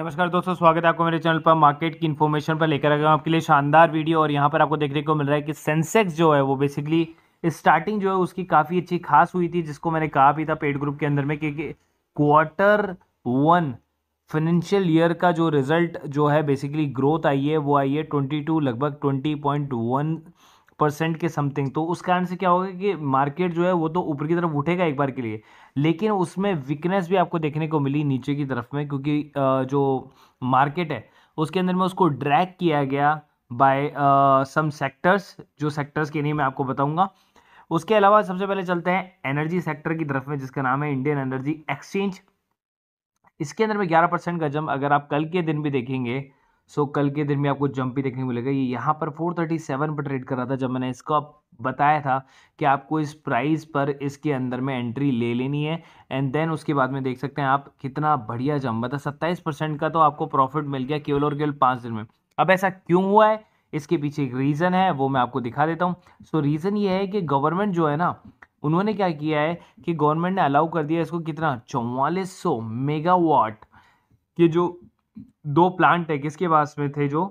नमस्कार दोस्तों स्वागत है आपको मेरे चैनल पर मार्केट की इन्फॉर्मेशन पर लेकर आया गया आपके लिए शानदार वीडियो और यहाँ पर आपको देखने को मिल रहा है कि सेंसेक्स जो है वो बेसिकली स्टार्टिंग जो है उसकी काफ़ी अच्छी खास हुई थी जिसको मैंने कहा भी था पेड ग्रुप के अंदर में क्योंकि क्वार्टर वन फाइनेंशियल ईयर का जो रिजल्ट जो है बेसिकली ग्रोथ आई है वो आई है ट्वेंटी लगभग ट्वेंटी परसेंट के समथिंग तो उस कारण से क्या होगा कि मार्केट जो है वो तो ऊपर की तरफ उठेगा एक बार के लिए लेकिन उसमें वीकनेस भी आपको देखने को मिली नीचे की तरफ में क्योंकि जो मार्केट है उसके अंदर में उसको ड्रैग किया गया बाय सम सेक्टर्स जो सेक्टर्स के लिए मैं आपको बताऊंगा उसके अलावा सबसे पहले चलते हैं एनर्जी सेक्टर की तरफ में जिसका नाम है इंडियन एनर्जी एक्सचेंज इसके अंदर में ग्यारह परसेंट का जम अगर आप कल के दिन भी देखेंगे सो कल के दिन में आपको जंप भी देखने को मिलेगा ये यहाँ पर 437 पर ट्रेड कर रहा था जब मैंने इसको बताया था कि आपको इस प्राइस पर इसके अंदर में एंट्री ले लेनी है एंड देन उसके बाद में देख सकते हैं आप कितना बढ़िया जंप बता सत्ताईस परसेंट का तो आपको प्रॉफिट मिल गया केवल और केवल पाँच दिन में अब ऐसा क्यों हुआ है इसके पीछे एक रीज़न है वो मैं आपको दिखा देता हूँ सो रीज़न ये है कि गवर्नमेंट जो है ना उन्होंने क्या किया है कि गवर्नमेंट ने अलाउ कर दिया इसको कितना चौवालीस सौ मेगावाट के जो दो प्लांट है किसके पास में थे जो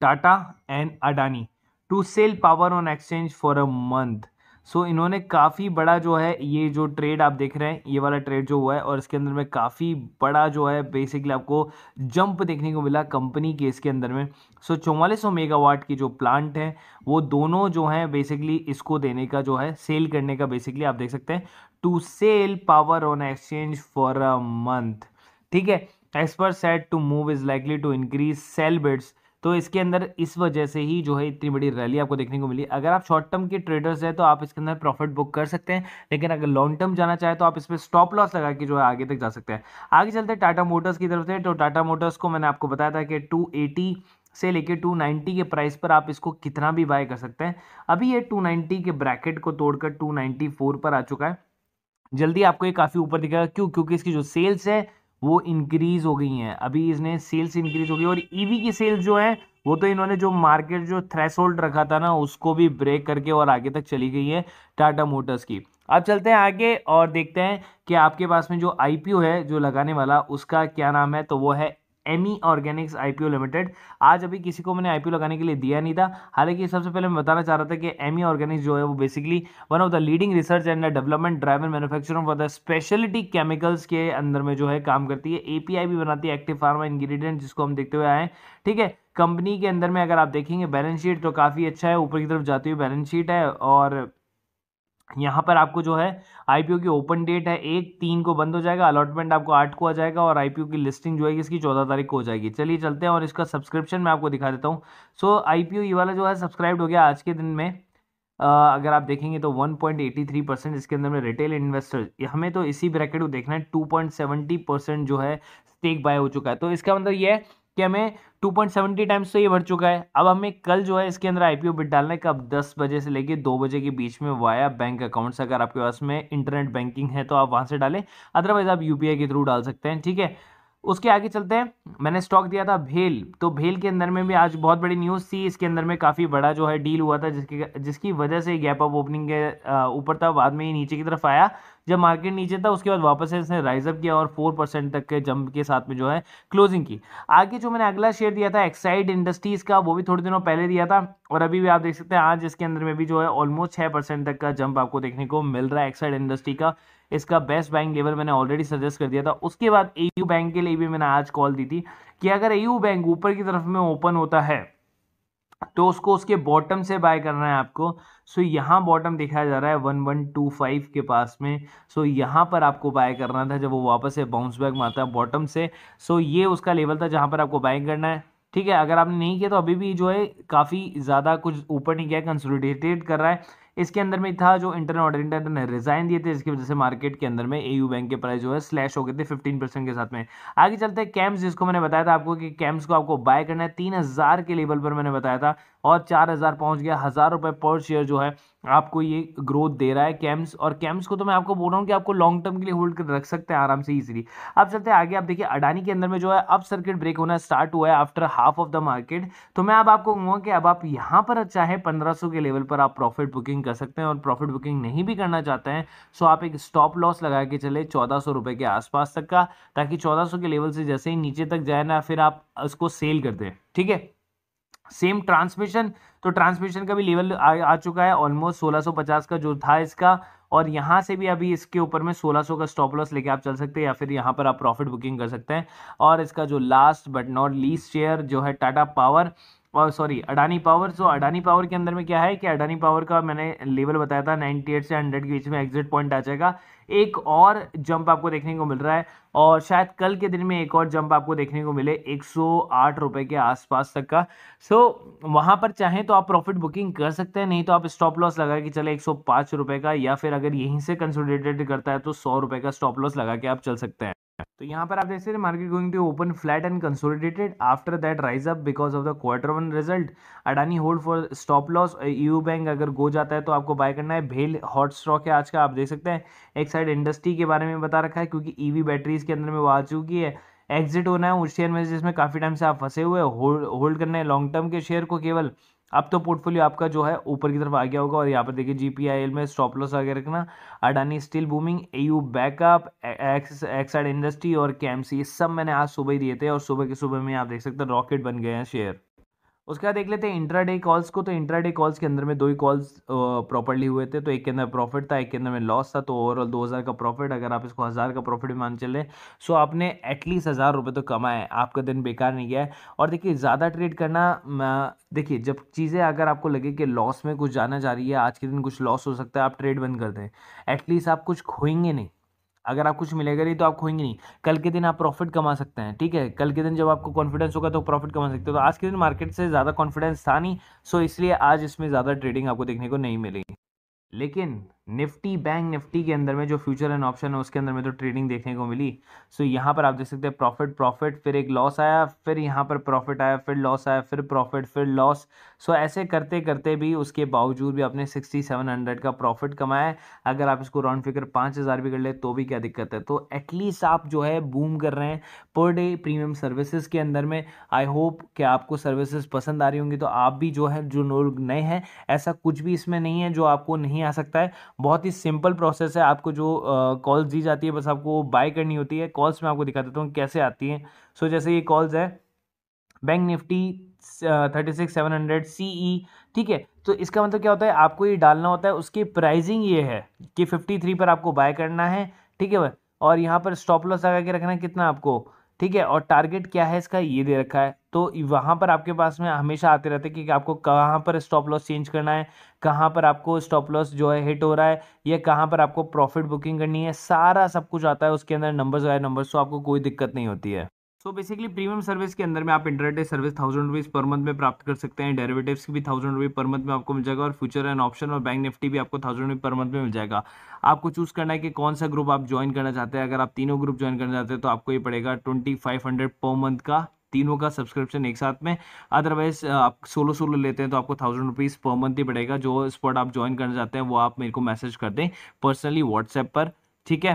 Tata and Adani to sell power on exchange for a month so इन्होंने काफ़ी बड़ा जो है ये जो ट्रेड आप देख रहे हैं ये वाला ट्रेड जो हुआ है और इसके अंदर में काफ़ी बड़ा जो है बेसिकली आपको जंप देखने को मिला कंपनी के इसके अंदर में सो चौवालीस सौ मेगावाट की जो प्लांट है वो दोनों जो है बेसिकली इसको देने का जो है सेल करने का बेसिकली आप देख सकते हैं to sell power on exchange for a month ठीक है expert set to move is likely to increase sell bids तो इसके अंदर इस वजह से ही जो है इतनी बड़ी रैली आपको देखने को मिली अगर आप शॉर्ट टर्म के ट्रेडर्स हैं तो आप इसके अंदर प्रॉफिट बुक कर सकते हैं लेकिन अगर लॉन्ग टर्म जाना चाहे तो आप इस पर स्टॉप लॉस लगा के जो है आगे तक जा सकते हैं आगे चलते हैं टाटा मोटर्स की तरफ से तो टाटा मोटर्स को मैंने आपको बताया था कि टू से लेके 290 के प्राइस पर आप इसको कितना भी बाय कर सकते हैं अभी ये 290 के ब्रैकेट को तोड़कर 294 पर आ चुका है जल्दी आपको ये काफ़ी ऊपर दिखेगा क्यों क्योंकि इसकी जो सेल्स है वो इंक्रीज़ हो गई हैं अभी इसने सेल्स इंक्रीज़ हो गई और ईवी e की सेल्स जो है वो तो इन्होंने जो मार्केट जो थ्रेसोल्ड रखा था ना उसको भी ब्रेक करके और आगे तक चली गई है टाटा मोटर्स की अब चलते हैं आगे और देखते हैं कि आपके पास में जो आईपीओ है जो लगाने वाला उसका क्या नाम है तो वो है Ami organics IPO limited आज अभी किसी को मैंने आईपीओ लगाने के लिए दिया नहीं था हालांकि सबसे पहले मैं बताना चाह रहा था कि एम ई ऑर्गेनिक्स जो है वो basically one of the leading research and development driver manufacturing for the speciality chemicals के अंदर में जो है काम करती है एपीआई भी बनाती है एक्टिव फार्मा इंग्रीडियंट जिसको हम देखते हुए आए हैं ठीक है कंपनी के अंदर में अगर आप देखेंगे बैलेंस शीट तो काफ़ी अच्छा है ऊपर की तरफ जाती हुई बैलेंस शीट है और यहाँ पर आपको जो है आईपीओ की ओपन डेट है एक तीन को बंद हो जाएगा अलॉटमेंट आपको आठ को आ जाएगा और आईपीओ की लिस्टिंग जो है इसकी चौदह तारीख को हो जाएगी चलिए चलते हैं और इसका सब्सक्रिप्शन मैं आपको दिखा देता हूँ सो पी ये वाला जो है सब्सक्राइब हो गया आज के दिन में आ, अगर आप देखेंगे तो 1.83 परसेंट इसके अंदर में रिटेल इन्वेस्टर हमें तो इसी ब्रैकेट को देखना है 2.70 परसेंट जो है स्टेक बाय हो चुका है तो इसका मतलब ये है कि हमें 2.70 टाइम्स तो ये भर चुका है अब हमें कल जो है इसके अंदर आईपीओ बिट डालना है कब 10 बजे से लेके 2 बजे के बीच में वाया बैंक अकाउंट्स अगर आपके पास में इंटरनेट बैंकिंग है तो आप वहाँ से डालें अदरवाइज आप यूपीआई के थ्रू डाल सकते हैं ठीक है उसके आगे चलते हैं मैंने स्टॉक दिया था भेल तो भेल के अंदर में भी आज बहुत बड़ी न्यूज़ थी इसके अंदर में काफ़ी बड़ा जो है डील हुआ था जिसके जिसकी वजह से गैप अप ओपनिंग के ऊपर था बाद में ये नीचे की तरफ आया जब मार्केट नीचे था उसके बाद वापस से इसने राइजअप किया और फोर परसेंट तक के जंप के साथ में जो है क्लोजिंग की आगे जो मैंने अगला शेयर दिया था एक्साइड इंडस्ट्रीज़ का वो भी थोड़े दिनों पहले दिया था और अभी भी आप देख सकते हैं आज इसके अंदर में भी जो है ऑलमोस्ट छः परसेंट तक का जंप आपको देखने को मिल रहा है एक्साइड इंडस्ट्री का इसका बेस्ट बैंक लेवल मैंने ऑलरेडी सजेस्ट कर दिया था उसके बाद ए बैंक के लिए भी मैंने आज कॉल दी थी कि अगर ए बैंक ऊपर की तरफ में ओपन होता है तो उसको उसके बॉटम से बाय करना है आपको सो यहाँ बॉटम दिखाया जा रहा है वन वन टू फाइव के पास में सो यहाँ पर आपको बाय करना था जब वो वापस से बाउंस बैक मारता है बॉटम से सो ये उसका लेवल था जहाँ पर आपको बाय करना है ठीक है अगर आपने नहीं किया तो अभी भी जो है काफ़ी ज़्यादा कुछ ऊपर नहीं किया कंसोलिडेटेड कर रहा है इसके अंदर में था जो इंटरनल ऑर्डर इंटर ने रिजाइन दिए थे जिसकी वजह से मार्केट के अंदर में एयू बैंक के प्राइस जो है स्लैश हो गए थे फिफ्टीन परसेंट के साथ में आगे चलते हैं कैम्स जिसको मैंने बताया था आपको कि कैम्स को आपको बाय करना है तीन हज़ार के लेवल पर मैंने बताया था और चार हज़ार पहुँच गया हज़ार रुपये पर शेयर जो है आपको ये ग्रोथ दे रहा है कैम्स और कैम्स को तो मैं आपको बोल रहा हूँ कि आपको लॉन्ग टर्म के लिए होल्ड कर रख सकते हैं आराम से ईजिली अब चलते हैं आगे आप देखिए अडानी के अंदर में जो है अब सर्किट ब्रेक होना स्टार्ट हुआ है after half of the market तो मैं अब आपको कहूँगा कि अब आप यहाँ पर चाहे पंद्रह के लेवल पर आप प्रॉफिट बुकिंग कर सकते हैं और प्रॉफिट बुकिंग नहीं भी करना चाहते हैं सो आप एक स्टॉप लॉस लगा के चले चौदह रुपए के आसपास तक का ताकि चौदह के लेवल से जैसे ही नीचे तक जाए ना फिर आप उसको सेल कर दें ठीक है सेम ट्रांसमिशन तो ट्रांसमिशन का भी लेवल आ, आ चुका है ऑलमोस्ट 1650 का जो था इसका और यहाँ से भी अभी इसके ऊपर में 1600 का स्टॉप लॉस लेके आप चल सकते हैं या फिर यहाँ पर आप प्रॉफिट बुकिंग कर सकते हैं और इसका जो last but not least share जो है Tata power sorry Adani power so Adani power के अंदर में क्या है कि अडानी पावर का मैंने लेवल बताया था 98 से 100 के बीच में एग्जिट पॉइंट आ जाएगा एक और जंप आपको देखने को मिल रहा है और शायद कल के दिन में एक और जंप आपको देखने को मिले एक रुपए के आसपास तक का सो so, वहाँ पर चाहें तो आप प्रॉफिट बुकिंग कर सकते हैं नहीं तो आप स्टॉप लॉस लगा के चले एक रुपए का या फिर अगर यहीं से कंसोलिडेटेड करता है तो सौ रुपए का स्टॉप लॉस लगा के आप चल सकते हैं तो यहाँ पर आप देख सकते हैं market going to open flat and consolidated after that rise up because of the quarter one result Adani hold for stop loss AU bank अगर गो जाता है तो आपको बाय करना है भेल हॉट स्टॉक है आज का आप देख सकते हैं एक साइड इंडस्ट्री के बारे में बता रखा है क्योंकि ईवी e बैटरीज के अंदर में वो आ चुकी है एग्जिट होना है उस शेयर में जिसमें काफ़ी टाइम से आप फंसे हुए होल्ड होल्ड करना है लॉन्ग टर्म के शेयर को केवल अब तो पोर्टफोलियो आपका जो है ऊपर की तरफ आ गया होगा और यहाँ पर देखिए जीपीआईएल में स्टॉप लॉस आगे रखना Adani steel booming AU backup Exide industry और ये सब मैंने आज सुबह ही दिए थे और सुबह के सुबह में आप देख सकते हैं रॉकेट बन गए हैं शेयर उसके बाद देख लेते हैं इंट्रा डे कॉल्स को तो इंट्रा डे कॉल्स के अंदर में दो ही कॉल्स प्रॉपर्ली हुए थे तो एक के अंदर प्रॉफिट था एक के अंदर में लॉस था तो ओवरऑल दो हज़ार का प्रॉफिट अगर आप इसको हज़ार का प्रॉफिट भी मान रहे सो आपने एटलीस्ट हज़ार रुपये तो कमाए आपका दिन बेकार नहीं गया है और देखिए ज़्यादा ट्रेड करना देखिए जब चीज़ें अगर आपको लगे कि लॉस में कुछ जाना जा रही है आज के दिन कुछ लॉस हो सकता है आप ट्रेड बंद कर दें एटलीस्ट आप कुछ खोएंगे नहीं अगर आप कुछ मिलेगा नहीं तो आप खोएंगे नहीं कल के दिन आप प्रॉफिट कमा सकते हैं ठीक है कल के दिन जब आपको कॉन्फिडेंस होगा तो प्रॉफिट कमा सकते हो तो आज के दिन मार्केट से ज़्यादा कॉन्फिडेंस था नहीं सो इसलिए आज इसमें ज़्यादा ट्रेडिंग आपको देखने को नहीं मिलेगी लेकिन निफ्टी बैंक निफ्टी के अंदर में जो फ्यूचर एंड ऑप्शन है उसके अंदर में तो ट्रेडिंग देखने को मिली सो so, यहाँ पर आप देख सकते हैं प्रॉफिट प्रॉफिट फिर एक लॉस आया फिर यहाँ पर प्रॉफिट आया फिर लॉस आया फिर प्रॉफिट फिर लॉस सो so, ऐसे करते करते भी उसके बावजूद भी आपने सिक्सटी सेवन हंड्रेड का प्रॉफिट कमाया अगर आप इसको राउंड फिगर पाँच हज़ार भी कर ले तो भी क्या दिक्कत है तो एटलीस्ट आप जो है बूम कर रहे हैं पर डे प्रीमियम सर्विसेज के अंदर में आई होप कि आपको सर्विसेज पसंद आ रही होंगी तो आप भी जो है जो लोग नए हैं ऐसा कुछ भी इसमें नहीं है जो आपको नहीं आ सकता है बहुत ही सिंपल प्रोसेस है आपको जो कॉल्स दी जाती है बस आपको बाय करनी होती है कॉल्स मैं आपको दिखा देता हूँ कैसे आती है सो so, जैसे ये कॉल्स है bank Nifty thirty six seven hundred C E ठीक है तो इसका मतलब क्या होता है आपको ये डालना होता है उसकी प्राइजिंग ये है कि फिफ्टी थ्री पर आपको बाय करना है ठीक है और यहाँ पर स्टॉप लॉस लगा के रखना है कितना आपको ठीक है और टारगेट क्या है इसका ये दे रखा है तो वहाँ पर आपके पास में हमेशा आते रहते हैं कि आपको कहाँ पर स्टॉप लॉस चेंज करना है कहाँ पर आपको स्टॉप लॉस जो है हिट हो रहा है या कहाँ पर आपको प्रॉफिट बुकिंग करनी है सारा सब कुछ आता है उसके अंदर नंबर्स आए नंबर्स तो आपको कोई दिक्कत नहीं होती है सो बेसिकली प्रीमियम सर्विस के अंदर में आप internet service thousand rupees per month में प्राप्त कर सकते हैं डेरिवेटिव्स की भी थाउजेंड रुपीज़ पर मंथ में आपको मिल जाएगा और फ्यूचर एंड ऑप्शन और बैंक निफ्टी भी आपको थाउजेंड रुपीज़ पर मंथ में मिल जाएगा आपको चूज़ करना है कि कौन सा ग्रुप आप ज्वाइन करना चाहते हैं अगर आप तीनों ग्रुप ज्वाइन करना चाहते हैं तो आपको ये पड़ेगा twenty five hundred per month का तीनों का सब्सक्रिप्शन एक साथ में अदरवाइज आप सोलो सोलो लेते हैं तो आपको थाउजेंड रुपीज़ पर मंथ ही पड़ेगा जो स्पॉट आप ज्वाइन करना चाहते हैं वो आप मेरे को मैसेज कर दें पर्सनली व्हाट्सएप पर ठीक है